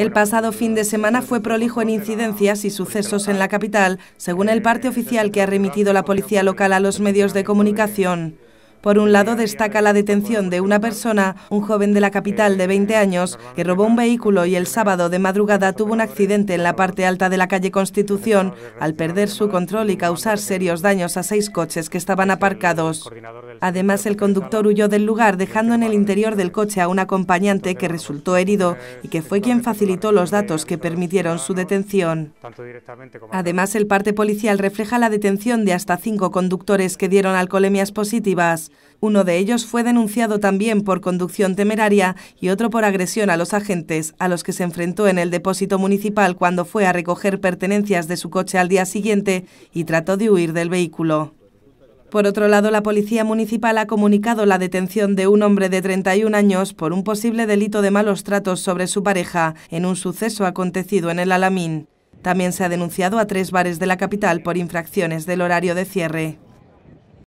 El pasado fin de semana fue prolijo en incidencias y sucesos en la capital, según el parte oficial que ha remitido la policía local a los medios de comunicación. Por un lado destaca la detención de una persona, un joven de la capital de 20 años, que robó un vehículo y el sábado de madrugada tuvo un accidente en la parte alta de la calle Constitución al perder su control y causar serios daños a seis coches que estaban aparcados. Además, el conductor huyó del lugar dejando en el interior del coche a un acompañante que resultó herido y que fue quien facilitó los datos que permitieron su detención. Además, el parte policial refleja la detención de hasta cinco conductores que dieron alcoholemias positivas. Uno de ellos fue denunciado también por conducción temeraria y otro por agresión a los agentes, a los que se enfrentó en el depósito municipal cuando fue a recoger pertenencias de su coche al día siguiente y trató de huir del vehículo. Por otro lado, la Policía Municipal ha comunicado la detención de un hombre de 31 años por un posible delito de malos tratos sobre su pareja en un suceso acontecido en el Alamín. También se ha denunciado a tres bares de la capital por infracciones del horario de cierre.